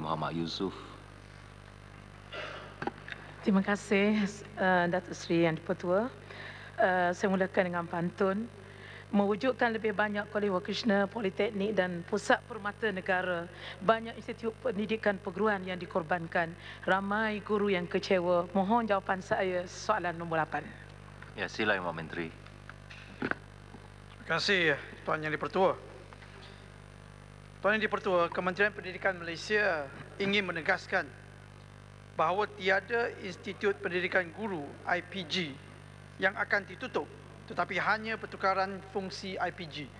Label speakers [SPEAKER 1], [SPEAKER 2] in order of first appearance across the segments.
[SPEAKER 1] Muhammad Yusuf. Terima kasih uh, eh, Datuk Seri yang dipertua. Uh, saya mulakan dengan pantun. Mewujudkan lebih banyak Kolej Wakrishna, Politeknik dan Pusat Permata Negara. Banyak institut pendidikan perguruan yang dikorbankan. Ramai guru yang kecewa. Mohon jawapan saya soalan nombor 8. Ya, sila Imam Menteri.
[SPEAKER 2] Terima kasih Tuan Yang Dipertua. Tuan Yang Dipertua, Kementerian Pendidikan Malaysia ingin menegaskan bahawa tiada Institut Pendidikan Guru IPG yang akan ditutup tetapi hanya pertukaran fungsi IPG.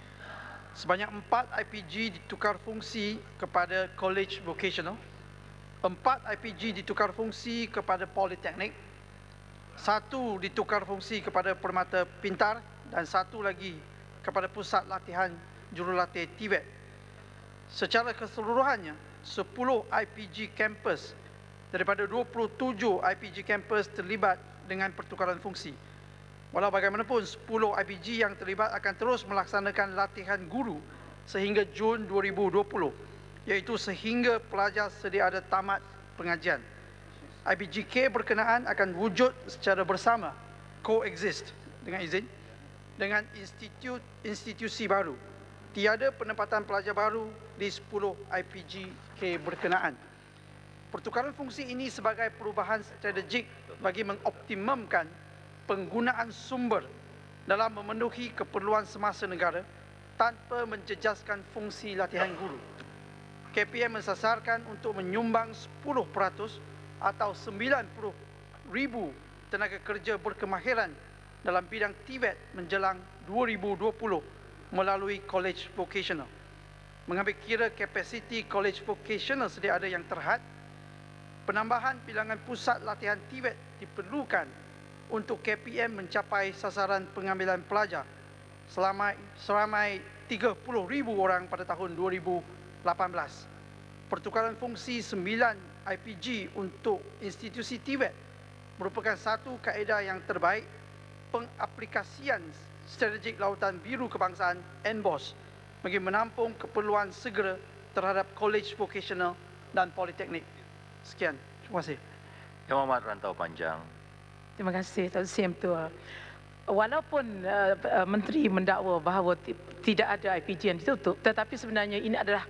[SPEAKER 2] Sebanyak empat IPG ditukar fungsi kepada College Vocational, empat IPG ditukar fungsi kepada Politeknik, satu ditukar fungsi kepada Permata Pintar dan satu lagi kepada Pusat Latihan Jurulatih Tibet Secara keseluruhannya, 10 IPG kampus daripada 27 IPG kampus terlibat dengan pertukaran fungsi. Walau bagaimanapun, 10 IPG yang terlibat akan terus melaksanakan latihan guru sehingga Jun 2020, iaitu sehingga pelajar sedia ada tamat pengajian. IPGK berkenaan akan wujud secara bersama, coexist dengan izin, dengan institut institusi baru tiada penempatan pelajar baru di 10 IPGK berkenaan. Pertukaran fungsi ini sebagai perubahan strategik bagi mengoptimumkan penggunaan sumber dalam memenuhi keperluan semasa negara tanpa menjejaskan fungsi latihan guru. KPM mensasarkan untuk menyumbang 10% atau 90 ribu tenaga kerja berkemahiran dalam bidang TVET menjelang 2020 melalui college vocational. Mengambil kira kapasiti college vocational sedia ada yang terhad, penambahan bilangan pusat latihan TVET e diperlukan untuk KPM mencapai sasaran pengambilan pelajar selama seramai 30,000 orang pada tahun 2018. Pertukaran fungsi 9 IPG untuk institusi TVET e merupakan satu kaedah yang terbaik pengaplikasian Strategik Lautan Biru Kebangsaan NBOS bagi menampung keperluan segera terhadap kolej Vocational dan politeknik. Sekian. Terima kasih. Yang Muhammad Rantau Panjang.
[SPEAKER 1] Terima kasih Tuan Sim Tua. Walaupun uh, uh, Menteri mendakwa bahawa tidak ada IPG yang ditutup, tetapi sebenarnya ini adalah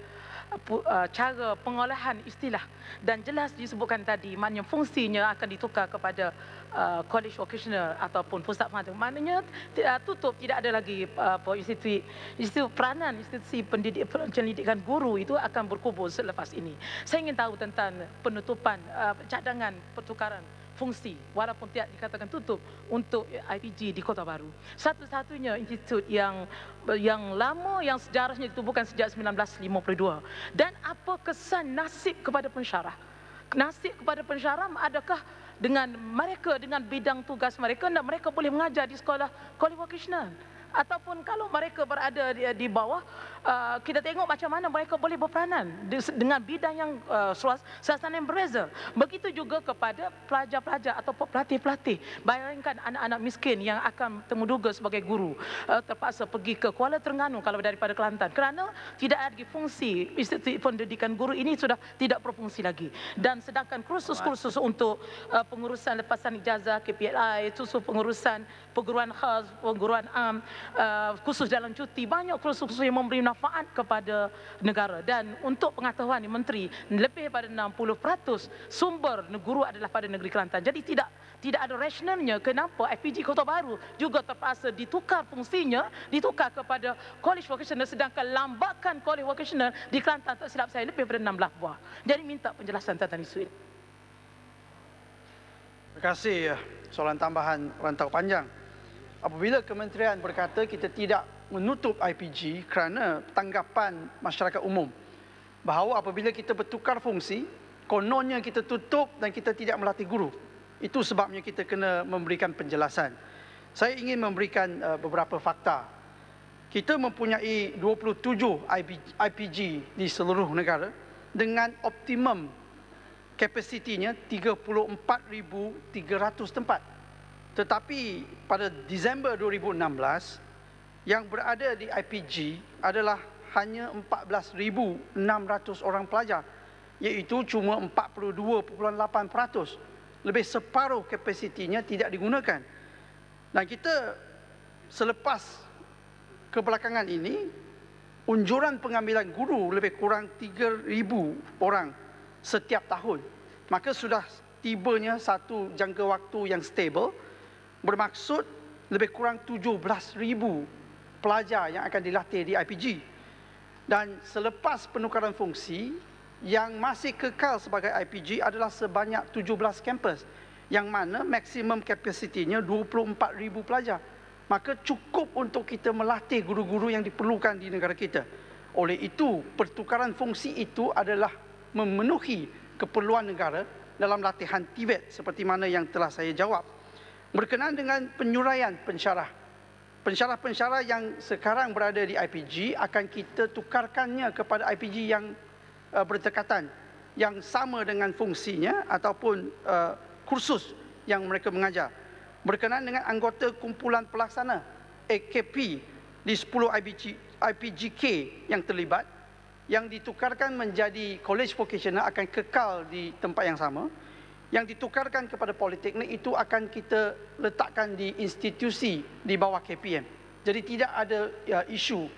[SPEAKER 1] Uh, cara pengolahan istilah dan jelas disebutkan tadi maknanya fungsinya akan ditukar kepada uh, college vocational ataupun pusat pengajian maknanya uh, tutup tidak ada lagi apa institusi institusi peranan institusi pendidik pendidikan guru itu akan berkubur selepas ini saya ingin tahu tentang penutupan cadangan pertukaran fungsi walaupun tidak dikatakan tutup untuk IPG di Kota Baru. Satu-satunya institut yang yang lama yang sejarahnya ditubuhkan sejak 1952. Dan apa kesan nasib kepada pensyarah? Nasib kepada pensyarah adakah dengan mereka dengan bidang tugas mereka dan mereka boleh mengajar di sekolah Kolej Ataupun kalau mereka berada di bawah Ah, kita tengok macam mana mereka boleh berperanan dengan bidang yang uh, suasana yang berbeza. Begitu juga kepada pelajar-pelajar atau pelatih-pelatih. Bayangkan anak-anak miskin yang akan temuduga sebagai guru uh, terpaksa pergi ke Kuala Terengganu kalau daripada Kelantan kerana tidak ada fungsi institusi pendidikan guru ini sudah tidak berfungsi lagi. Dan sedangkan kursus-kursus untuk uh, pengurusan lepasan ijazah KPLI, susu pengurusan perguruan khas, perguruan am, uh, khusus dalam cuti, banyak kursus-kursus yang memberi manfaat kepada negara dan untuk pengetahuan menteri lebih pada 60% sumber guru adalah pada negeri Kelantan jadi tidak tidak ada rasionalnya kenapa FPG Kota Baru juga terpaksa ditukar fungsinya ditukar kepada college vocational sedangkan lambakan college vocational di Kelantan tak silap saya lebih daripada 16 buah jadi minta penjelasan tentang isu ini
[SPEAKER 2] Terima kasih eh, soalan tambahan rantau panjang apabila kementerian berkata kita tidak menutup IPG kerana tanggapan masyarakat umum bahawa apabila kita bertukar fungsi, kononnya kita tutup dan kita tidak melatih guru. Itu sebabnya kita kena memberikan penjelasan. Saya ingin memberikan uh, beberapa fakta. Kita mempunyai 27 IPG di seluruh negara dengan optimum kapasitinya 34,300 tempat. Tetapi pada Disember 2016, yang berada di IPG adalah hanya 14,600 orang pelajar iaitu cuma 42.8% lebih separuh kapasitinya tidak digunakan dan kita selepas kebelakangan ini unjuran pengambilan guru lebih kurang 3,000 orang setiap tahun maka sudah tibanya satu jangka waktu yang stable bermaksud lebih kurang 17,000 pelajar yang akan dilatih di IPG. Dan selepas penukaran fungsi, yang masih kekal sebagai IPG adalah sebanyak 17 kampus yang mana maksimum kapasitinya 24,000 pelajar. Maka cukup untuk kita melatih guru-guru yang diperlukan di negara kita. Oleh itu, pertukaran fungsi itu adalah memenuhi keperluan negara dalam latihan TVET seperti mana yang telah saya jawab. Berkenaan dengan penyuraian pensyarah, pensyarah-pensyarah yang sekarang berada di IPG akan kita tukarkannya kepada IPG yang uh, berdekatan yang sama dengan fungsinya ataupun uh, kursus yang mereka mengajar berkenaan dengan anggota kumpulan pelaksana AKP di 10 IPG, IPGK yang terlibat yang ditukarkan menjadi college vocational akan kekal di tempat yang sama yang ditukarkan kepada politeknik itu akan kita letakkan di institusi di bawah KPM. Jadi tidak ada ya, isu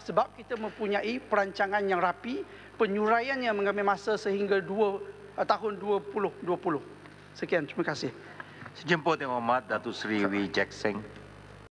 [SPEAKER 2] sebab kita mempunyai perancangan yang rapi, penyuraian yang mengambil masa sehingga dua, eh, tahun 2020. Sekian, terima kasih.
[SPEAKER 1] Sejempol yang hormat Datuk Sri Wee Jackson.